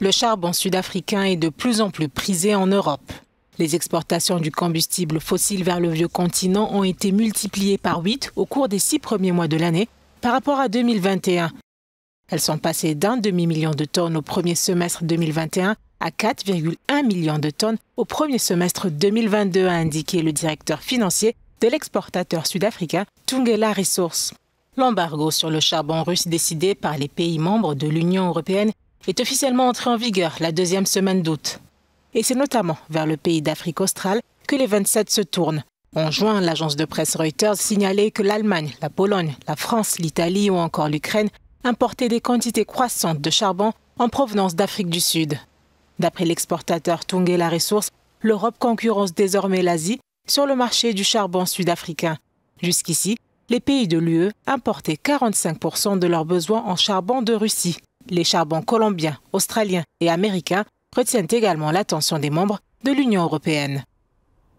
le charbon sud-africain est de plus en plus prisé en Europe. Les exportations du combustible fossile vers le vieux continent ont été multipliées par 8 au cours des six premiers mois de l'année par rapport à 2021. Elles sont passées d'un demi-million de tonnes au premier semestre 2021 à 4,1 millions de tonnes au premier semestre 2022, a indiqué le directeur financier de l'exportateur sud-africain Tungela Resources. L'embargo sur le charbon russe décidé par les pays membres de l'Union européenne est officiellement entré en vigueur la deuxième semaine d'août. Et c'est notamment vers le pays d'Afrique australe que les 27 se tournent. En juin, l'agence de presse Reuters signalait que l'Allemagne, la Pologne, la France, l'Italie ou encore l'Ukraine importaient des quantités croissantes de charbon en provenance d'Afrique du Sud. D'après l'exportateur la ressource, l'Europe concurrence désormais l'Asie sur le marché du charbon sud-africain. Jusqu'ici, les pays de l'UE importaient 45% de leurs besoins en charbon de Russie les charbons colombiens, australiens et américains retiennent également l'attention des membres de l'Union européenne.